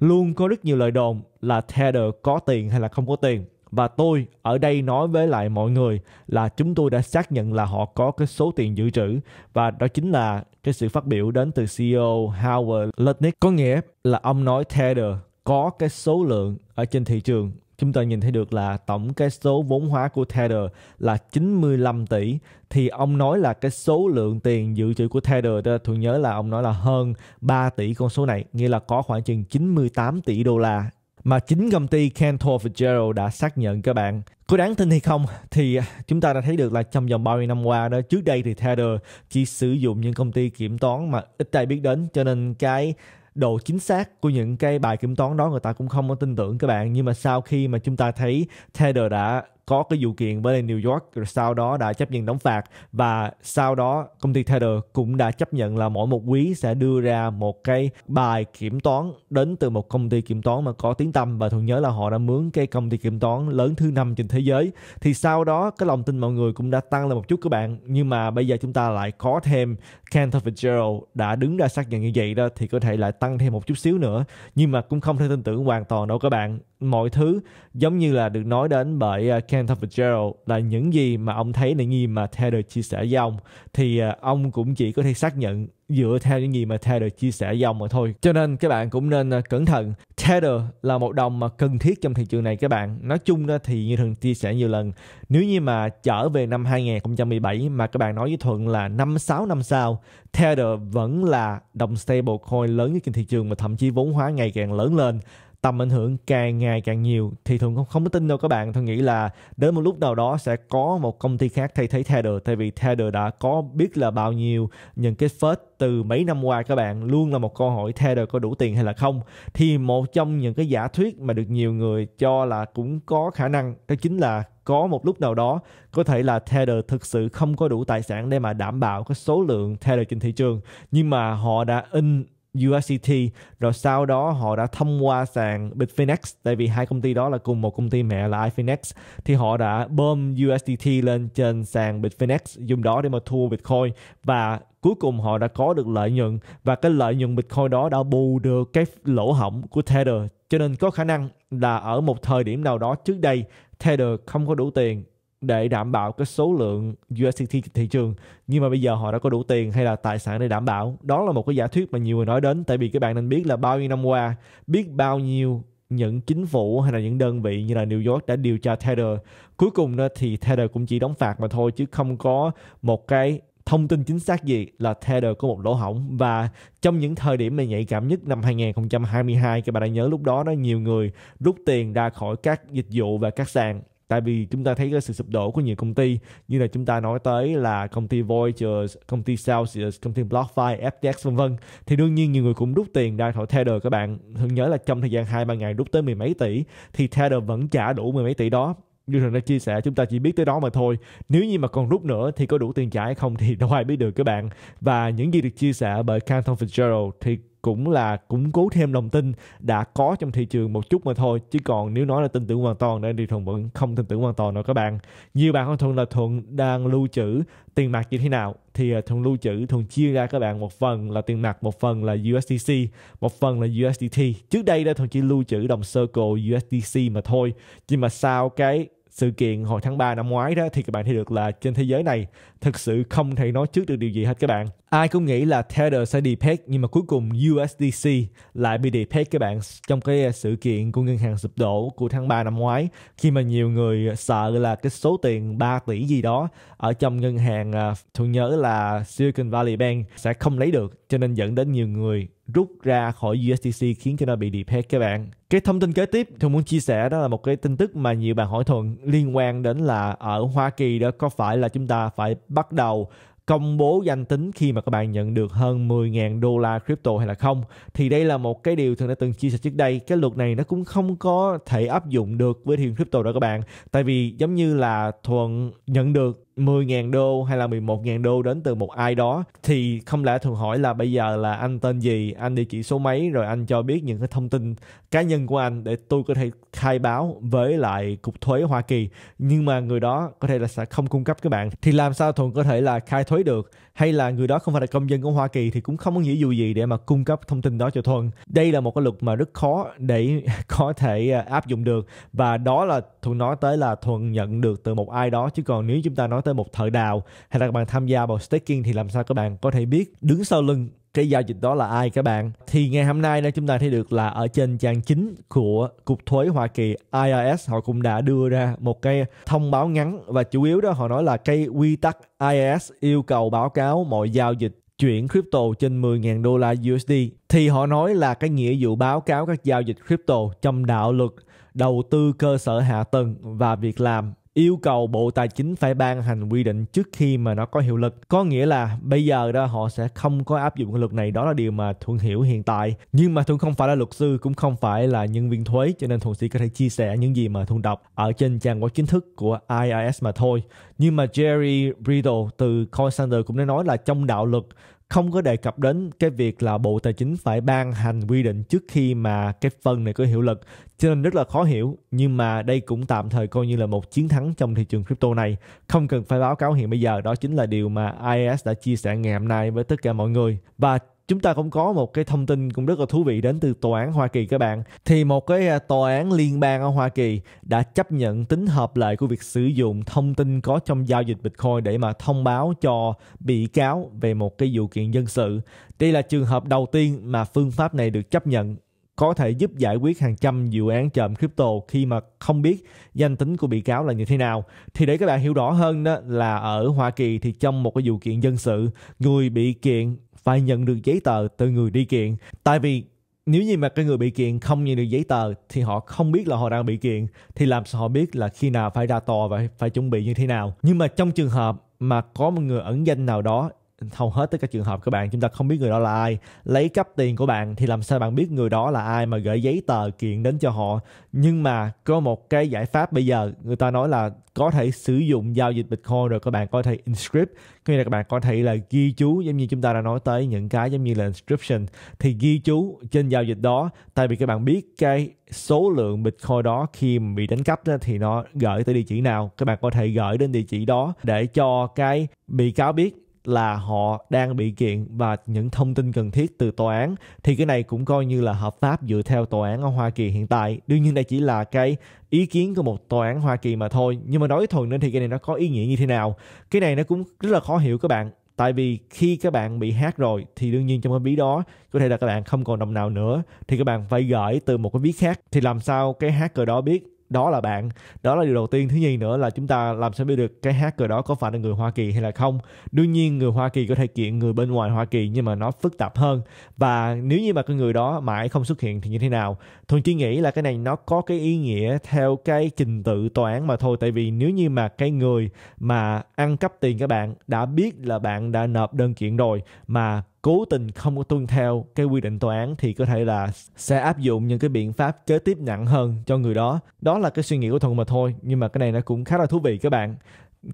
Luôn có rất nhiều lời đồn là Tether có tiền hay là không có tiền và tôi ở đây nói với lại mọi người là chúng tôi đã xác nhận là họ có cái số tiền dự trữ và đó chính là cái sự phát biểu đến từ CEO Howard Lutnick. Có nghĩa là ông nói Tether có cái số lượng ở trên thị trường chúng ta nhìn thấy được là tổng cái số vốn hóa của Tether là 95 tỷ thì ông nói là cái số lượng tiền dự trữ của Tether đó thường nhớ là ông nói là hơn 3 tỷ con số này nghĩa là có khoảng chừng 98 tỷ đô la mà chính công ty Cantor Fitzgerald đã xác nhận các bạn. Có đáng tin hay không thì chúng ta đã thấy được là trong vòng bao nhiêu năm qua đó trước đây thì Tether chỉ sử dụng những công ty kiểm toán mà ít ai biết đến cho nên cái độ chính xác của những cái bài kiểm toán đó người ta cũng không có tin tưởng các bạn nhưng mà sau khi mà chúng ta thấy Tether đã có cái vụ kiện với New York rồi sau đó đã chấp nhận đóng phạt và sau đó công ty Tether cũng đã chấp nhận là mỗi một quý sẽ đưa ra một cái bài kiểm toán đến từ một công ty kiểm toán mà có tiếng tăm và thường nhớ là họ đã mướn cái công ty kiểm toán lớn thứ năm trên thế giới thì sau đó cái lòng tin mọi người cũng đã tăng lên một chút các bạn nhưng mà bây giờ chúng ta lại có thêm Cantor Fitzgerald đã đứng ra xác nhận như vậy đó thì có thể lại tăng thêm một chút xíu nữa nhưng mà cũng không thể tin tưởng hoàn toàn đâu các bạn mọi thứ giống như là được nói đến bởi uh, Kenneth Fitzgerald là những gì mà ông thấy là gì mà Taylor chia sẻ với ông thì à, ông cũng chỉ có thể xác nhận dựa theo những gì mà Taylor chia sẻ với ông mà thôi cho nên các bạn cũng nên à, cẩn thận Taylor là một đồng mà cần thiết trong thị trường này các bạn nói chung đó thì như thường chia sẻ nhiều lần nếu như mà trở về năm 2017 mà các bạn nói với Thuận là 5-6 năm sau Tether vẫn là đồng stable coin lớn nhất trên thị trường và thậm chí vốn hóa ngày càng lớn lên tầm ảnh hưởng càng ngày càng nhiều thì thường không không có tin đâu các bạn tôi nghĩ là đến một lúc nào đó sẽ có một công ty khác thay thế Tether tại vì Tether đã có biết là bao nhiêu những cái phết từ mấy năm qua các bạn luôn là một câu hỏi Tether có đủ tiền hay là không thì một trong những cái giả thuyết mà được nhiều người cho là cũng có khả năng đó chính là có một lúc nào đó có thể là Tether thực sự không có đủ tài sản để mà đảm bảo cái số lượng Tether trên thị trường nhưng mà họ đã in USDT rồi sau đó họ đã thông qua sàn Bitfinex tại vì hai công ty đó là cùng một công ty mẹ là Ifinex thì họ đã bơm USDT lên trên sàn Bitfinex dùng đó để mà thua Bitcoin và cuối cùng họ đã có được lợi nhuận và cái lợi nhuận Bitcoin đó đã bù được cái lỗ hỏng của Tether cho nên có khả năng là ở một thời điểm nào đó trước đây Tether không có đủ tiền để đảm bảo cái số lượng USDT thị trường nhưng mà bây giờ họ đã có đủ tiền hay là tài sản để đảm bảo đó là một cái giả thuyết mà nhiều người nói đến tại vì các bạn nên biết là bao nhiêu năm qua biết bao nhiêu những chính phủ hay là những đơn vị như là New York đã điều tra Tether cuối cùng đó thì Tether cũng chỉ đóng phạt mà thôi chứ không có một cái thông tin chính xác gì là Tether có một lỗ hỏng và trong những thời điểm mà nhạy cảm nhất năm 2022 các bạn đã nhớ lúc đó đó nhiều người rút tiền ra khỏi các dịch vụ và các sàn tại vì chúng ta thấy cái sự sụp đổ của nhiều công ty như là chúng ta nói tới là công ty Voyager, công ty Celsius, công ty BlockFi, FTX vân vân thì đương nhiên nhiều người cũng rút tiền ra khỏi Tether các bạn thường nhớ là trong thời gian hai ba ngày rút tới mười mấy tỷ thì Tether vẫn trả đủ mười mấy tỷ đó như thường đã chia sẻ chúng ta chỉ biết tới đó mà thôi nếu như mà còn rút nữa thì có đủ tiền trả hay không thì đâu ai biết được các bạn và những gì được chia sẻ bởi Canton Fitzgerald thì cũng là củng cố thêm lòng tin đã có trong thị trường một chút mà thôi chứ còn nếu nói là tin tưởng hoàn toàn đây thì thuận vẫn không tin tưởng hoàn toàn đâu các bạn nhiều bạn không thuận là thuận đang lưu trữ tiền mặt như thế nào thì à, thuận lưu trữ thuận chia ra các bạn một phần là tiền mặt một phần là USDC một phần là USDT trước đây là thuận chỉ lưu trữ đồng circle USDC mà thôi nhưng mà sau cái sự kiện hồi tháng 3 năm ngoái đó thì các bạn thấy được là trên thế giới này thực sự không thể nói trước được điều gì hết các bạn. Ai cũng nghĩ là Tether sẽ đi peg nhưng mà cuối cùng USDC lại bị đi peg các bạn trong cái à, sự kiện của ngân hàng sụp đổ của tháng 3 năm ngoái khi mà nhiều người sợ là cái số tiền 3 tỷ gì đó ở trong ngân hàng à, tôi nhớ là Silicon Valley Bank sẽ không lấy được cho nên dẫn đến nhiều người rút ra khỏi USDC khiến cho nó bị đi peg các bạn cái thông tin kế tiếp tôi muốn chia sẻ đó là một cái tin tức mà nhiều bạn hỏi thuận liên quan đến là ở Hoa Kỳ đó có phải là chúng ta phải bắt đầu công bố danh tính khi mà các bạn nhận được hơn 10.000 đô la crypto hay là không thì đây là một cái điều thường đã từng chia sẻ trước đây cái luật này nó cũng không có thể áp dụng được với thiền crypto đâu các bạn tại vì giống như là thuận nhận được 10.000 đô hay là 11.000 đô đến từ một ai đó thì không lẽ thường hỏi là bây giờ là anh tên gì, anh địa chỉ số mấy rồi anh cho biết những cái thông tin cá nhân của anh để tôi có thể khai báo với lại cục thuế Hoa Kỳ nhưng mà người đó có thể là sẽ không cung cấp các bạn thì làm sao thuận có thể là khai thuế được hay là người đó không phải là công dân của Hoa Kỳ thì cũng không có nghĩa vụ gì để mà cung cấp thông tin đó cho thuận đây là một cái luật mà rất khó để có thể à, áp dụng được và đó là thuận nói tới là thuận nhận được từ một ai đó chứ còn nếu chúng ta nói tới một thợ đào hay là các bạn tham gia vào staking thì làm sao các bạn có thể biết đứng sau lưng cái giao dịch đó là ai các bạn thì ngày hôm nay chúng ta thấy được là ở trên trang chính của cục thuế Hoa Kỳ IRS họ cũng đã đưa ra một cái thông báo ngắn và chủ yếu đó họ nói là cái quy tắc IRS yêu cầu báo cáo mọi giao dịch chuyển crypto trên 10.000 đô la USD thì họ nói là cái nghĩa vụ báo cáo các giao dịch crypto trong đạo luật đầu tư cơ sở hạ tầng và việc làm yêu cầu Bộ Tài chính phải ban hành quy định trước khi mà nó có hiệu lực. Có nghĩa là bây giờ đó họ sẽ không có áp dụng cái luật này, đó là điều mà Thuận hiểu hiện tại. Nhưng mà Thuận không phải là luật sư, cũng không phải là nhân viên thuế, cho nên Thuận chỉ có thể chia sẻ những gì mà Thuận đọc ở trên trang web chính thức của IRS mà thôi. Nhưng mà Jerry Bridle từ Call Center cũng đã nói là trong đạo luật không có đề cập đến cái việc là Bộ Tài chính phải ban hành quy định trước khi mà cái phần này có hiệu lực cho nên rất là khó hiểu nhưng mà đây cũng tạm thời coi như là một chiến thắng trong thị trường crypto này không cần phải báo cáo hiện bây giờ đó chính là điều mà is đã chia sẻ ngày hôm nay với tất cả mọi người và chúng ta cũng có một cái thông tin cũng rất là thú vị đến từ tòa án Hoa Kỳ các bạn thì một cái à, tòa án liên bang ở Hoa Kỳ đã chấp nhận tính hợp lệ của việc sử dụng thông tin có trong giao dịch Bitcoin để mà thông báo cho bị cáo về một cái vụ kiện dân sự đây là trường hợp đầu tiên mà phương pháp này được chấp nhận có thể giúp giải quyết hàng trăm dự án trộm crypto khi mà không biết danh tính của bị cáo là như thế nào. Thì để các bạn hiểu rõ hơn đó là ở Hoa Kỳ thì trong một cái vụ kiện dân sự, người bị kiện phải nhận được giấy tờ từ người đi kiện tại vì nếu như mà cái người bị kiện không nhận được giấy tờ thì họ không biết là họ đang bị kiện thì làm sao họ biết là khi nào phải ra tòa và phải chuẩn bị như thế nào nhưng mà trong trường hợp mà có một người ẩn danh nào đó hầu hết tất cả trường hợp các bạn chúng ta không biết người đó là ai lấy cắp tiền của bạn thì làm sao bạn biết người đó là ai mà gửi giấy tờ kiện đến cho họ nhưng mà có một cái giải pháp bây giờ người ta nói là có thể sử dụng giao dịch bitcoin rồi các bạn có thể inscript có nghĩa là các bạn có thể là ghi chú giống như chúng ta đã nói tới những cái giống như là inscription thì ghi chú trên giao dịch đó tại vì các bạn biết cái số lượng bitcoin đó khi bị đánh cắp đó, thì nó gửi tới địa chỉ nào các bạn có thể gửi đến địa chỉ đó để cho cái bị cáo biết là họ đang bị kiện và những thông tin cần thiết từ tòa án thì cái này cũng coi như là hợp pháp dựa theo tòa án ở Hoa Kỳ hiện tại. Đương nhiên đây chỉ là cái ý kiến của một tòa án Hoa Kỳ mà thôi. Nhưng mà nói thuần nên thì cái này nó có ý nghĩa như thế nào? Cái này nó cũng rất là khó hiểu các bạn. Tại vì khi các bạn bị hát rồi thì đương nhiên trong cái ví đó có thể là các bạn không còn đồng nào nữa thì các bạn phải gửi từ một cái ví khác thì làm sao cái hacker đó biết đó là bạn đó là điều đầu tiên thứ nhì nữa là chúng ta làm sao biết được cái hacker đó có phải là người Hoa Kỳ hay là không đương nhiên người Hoa Kỳ có thể kiện người bên ngoài Hoa Kỳ nhưng mà nó phức tạp hơn và nếu như mà cái người đó mãi không xuất hiện thì như thế nào Thuần chỉ nghĩ là cái này nó có cái ý nghĩa theo cái trình tự tòa án mà thôi tại vì nếu như mà cái người mà ăn cắp tiền các bạn đã biết là bạn đã nộp đơn kiện rồi mà cố tình không có tuân theo cái quy định tòa án thì có thể là sẽ áp dụng những cái biện pháp kế tiếp nặng hơn cho người đó đó là cái suy nghĩ của thuận mà thôi nhưng mà cái này nó cũng khá là thú vị các bạn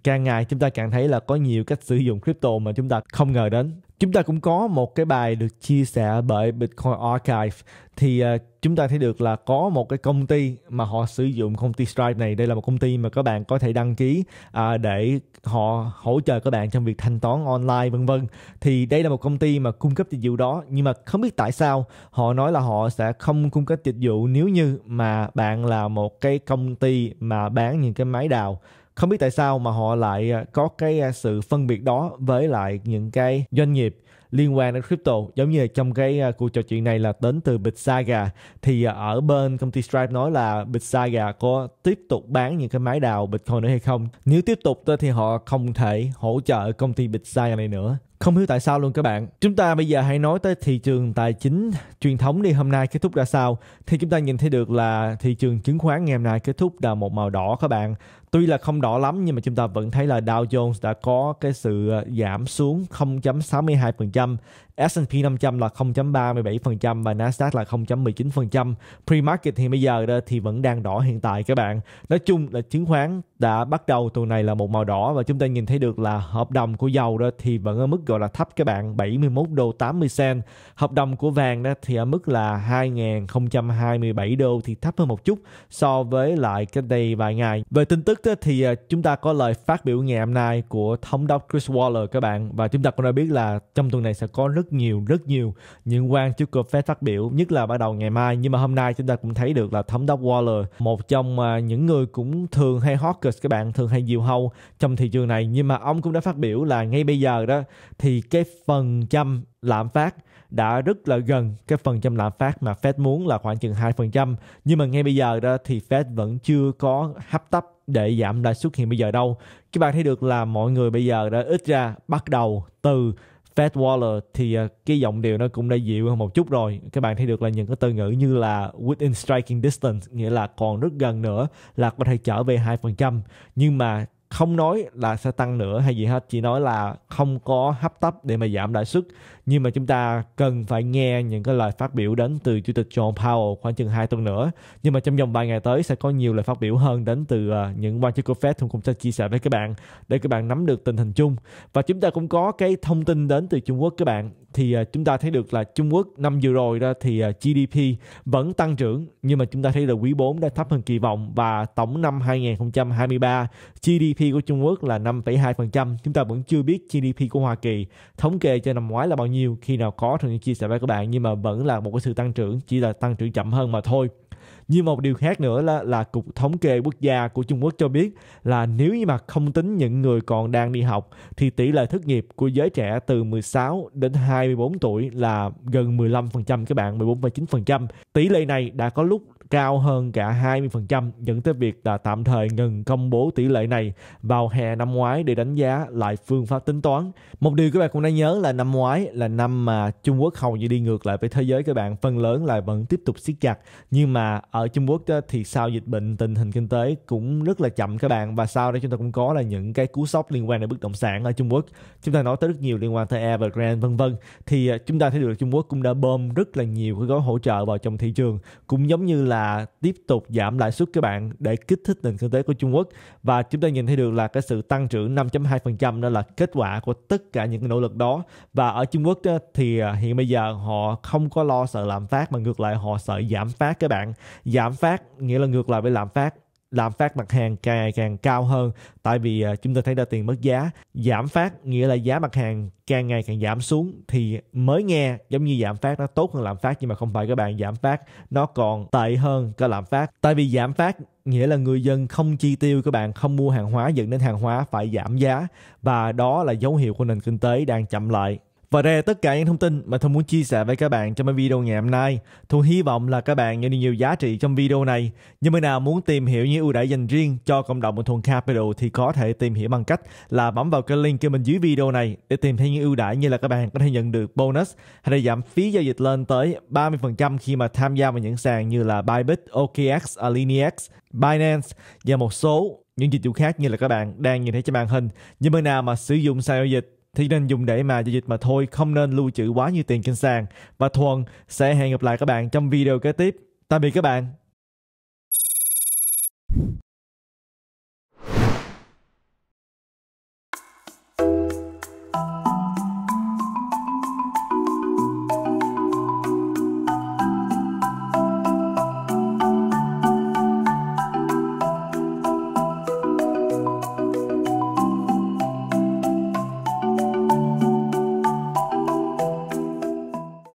càng ngày chúng ta càng thấy là có nhiều cách sử dụng crypto mà chúng ta không ngờ đến chúng ta cũng có một cái bài được chia sẻ bởi Bitcoin Archive thì à, chúng ta thấy được là có một cái công ty mà họ sử dụng công ty Stripe này đây là một công ty mà các bạn có thể đăng ký à, để họ hỗ trợ các bạn trong việc thanh toán online vân vân thì đây là một công ty mà cung cấp dịch vụ đó nhưng mà không biết tại sao họ nói là họ sẽ không cung cấp dịch vụ nếu như mà bạn là một cái công ty mà bán những cái máy đào không biết tại sao mà họ lại à, có cái à, sự phân biệt đó với lại những cái doanh nghiệp liên quan đến crypto giống như trong cái à, cuộc trò chuyện này là đến từ Bitsaga thì ở bên công ty Stripe nói là Bitsaga có tiếp tục bán những cái máy đào Bitcoin nữa hay không nếu tiếp tục thì họ không thể hỗ trợ công ty Bitsaga này nữa không hiểu tại sao luôn các bạn chúng ta bây giờ hãy nói tới thị trường tài chính truyền thống đi hôm nay kết thúc ra sao thì chúng ta nhìn thấy được là thị trường chứng khoán ngày hôm nay kết thúc là một màu đỏ các bạn tuy là không đỏ lắm nhưng mà chúng ta vẫn thấy là Dow Jones đã có cái sự ờ, giảm xuống 0.62% S&P 500 là 0.37% và Nasdaq là 0.19%. Pre-market thì bây giờ thì vẫn đang đỏ hiện tại các bạn. Nói chung là chứng khoán đã bắt đầu tuần này là một màu đỏ và chúng ta nhìn thấy được là hợp đồng của dầu đó thì vẫn ở mức gọi là thấp các bạn 71 đô 80 cent. Hợp đồng của vàng đó thì ở mức là 2.027 đô thì thấp hơn một chút so với lại cách đây vài ngày. Về tin tức đó thì à, chúng ta có lời phát biểu ngày hôm nay của thống đốc Chris Waller các bạn và chúng ta cũng đã biết là trong tuần này sẽ có rất rất nhiều rất nhiều những quan chức của Fed phát biểu nhất là bắt đầu ngày mai nhưng mà hôm nay chúng ta cũng thấy được là thống đốc Waller một trong à, những người cũng thường hay hawkish các bạn thường hay diều hâu trong thị trường này nhưng mà ông cũng đã phát biểu là ngay bây giờ đó thì cái phần trăm lạm phát đã rất là gần cái phần trăm lạm phát mà Fed muốn là khoảng chừng 2%. Nhưng mà ngay bây giờ đó thì Fed vẫn chưa có hấp tấp để giảm lãi suất hiện bây giờ đâu. Các bạn thấy được là mọi người bây giờ đã ít ra bắt đầu từ Fat Waller thì à, cái giọng điệu nó cũng đã dịu hơn một chút rồi các bạn thấy được là những cái từ ngữ như là within striking distance nghĩa là còn rất gần nữa là có thể trở về 2% nhưng mà không nói là sẽ tăng nữa hay gì hết chỉ nói là không có hấp tấp để mà giảm lãi suất nhưng mà chúng ta cần phải nghe những cái lời phát biểu đến từ chủ tịch John Powell khoảng chừng 2 tuần nữa nhưng mà trong vòng vài ngày tới sẽ có nhiều lời phát biểu hơn đến từ à, những quan chức của Fed chúng cũng sẽ chia sẻ với các bạn để các bạn nắm được tình hình chung và chúng ta cũng có cái thông tin đến từ Trung Quốc các bạn thì à, chúng ta thấy được là Trung Quốc năm vừa rồi đó thì à, GDP vẫn tăng trưởng nhưng mà chúng ta thấy là quý 4 đã thấp hơn kỳ vọng và tổng năm 2023 GDP của Trung Quốc là 5,2%. Chúng ta vẫn chưa biết GDP của Hoa Kỳ thống kê cho năm ngoái là bao nhiêu. Khi nào có thì chia sẻ với các bạn nhưng mà vẫn là một cái sự tăng trưởng, chỉ là tăng trưởng chậm hơn mà thôi. Nhưng một điều khác nữa là, là Cục Thống kê Quốc gia của Trung Quốc cho biết là nếu như mà không tính những người còn đang đi học thì tỷ lệ thất nghiệp của giới trẻ từ 16 đến 24 tuổi là gần 15% các bạn, 14,9%. Tỷ lệ này đã có lúc cao hơn cả 20% dẫn tới việc đã tạm thời ngừng công bố tỷ lệ này vào hè năm ngoái để đánh giá lại phương pháp tính toán. Một điều các bạn cũng đã nhớ là năm ngoái là năm mà Trung Quốc hầu như đi ngược lại với thế giới các bạn, phần lớn là vẫn tiếp tục siết chặt. Nhưng mà ở Trung Quốc thì sau dịch bệnh tình hình kinh tế cũng rất là chậm các bạn và sau đây chúng ta cũng có là những cái cú sốc liên quan đến bất động sản ở Trung Quốc. Chúng ta nói tới rất nhiều liên quan tới Evergrande vân vân thì à, chúng ta thấy được Trung Quốc cũng đã bơm rất là nhiều cái gói hỗ trợ vào trong thị trường cũng giống như là là tiếp tục giảm lãi suất các bạn để kích thích nền kinh tế của Trung Quốc và chúng ta nhìn thấy được là cái sự tăng trưởng 5.2% đó là kết quả của tất cả những nỗ lực đó và ở Trung Quốc thì à, hiện bây giờ họ không có lo sợ lạm phát mà ngược lại họ sợ giảm phát các bạn giảm phát nghĩa là ngược lại với lạm phát làm phát mặt hàng càng ngày càng cao hơn tại vì à, chúng ta thấy ra tiền mất giá giảm phát nghĩa là giá mặt hàng càng ngày càng giảm xuống thì mới nghe giống như giảm phát nó tốt hơn lạm phát nhưng mà không phải các bạn giảm phát nó còn tệ hơn cái lạm phát tại vì giảm phát nghĩa là người dân không chi tiêu các bạn không mua hàng hóa dẫn đến hàng hóa phải giảm giá và đó là dấu hiệu của nền kinh tế đang chậm lại và đây là tất cả những thông tin mà thu muốn chia sẻ với các bạn trong video ngày hôm nay. Thu hy vọng là các bạn nhận được nhiều giá trị trong video này. Những bạn nào muốn tìm hiểu những ưu đãi dành riêng cho cộng đồng của Thuần Capital thì có thể tìm hiểu bằng cách là bấm vào cái link kia bên dưới video này để tìm thấy những ưu đãi như là các bạn có thể nhận được bonus hay là giảm phí giao dịch lên tới 30% khi mà tham gia vào những sàn như là Bybit, OKX, Alinex, Binance và một số những dịch vụ khác như là các bạn đang nhìn thấy trên màn hình. Những bạn nào mà sử dụng sàn giao dịch thì nên dùng để mà giao dịch mà thôi, không nên lưu trữ quá nhiều tiền trên sàn. Và Thuần sẽ hẹn gặp lại các bạn trong video kế tiếp. Tạm biệt các bạn.